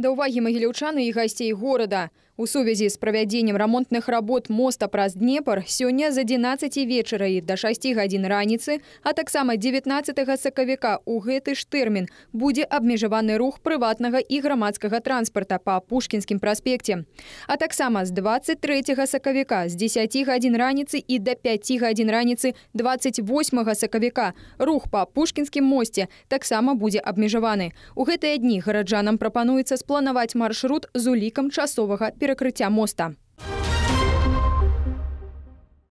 Да ўвагі магіляўчаны і гасцей горада. У связи с проведением ремонтных работ моста праз Днепр сегодня з 12 вечера и до 6 гадзін раніцы, а таксама 19 сакавіка у гэты ж будет будзе рух приватного и грамадскага транспорта по пушкінскім праспекце. А так таксама с 23 сакавіка з 10 гадзін раницы и до 5 гадзін раніцы 28 соковика рух па пушкінскім мосце таксама будзе абмежаваны. У гэтыя дні гараджанам прапануецца спланаваць маршрут з улікам часового перавезення перекриття моста.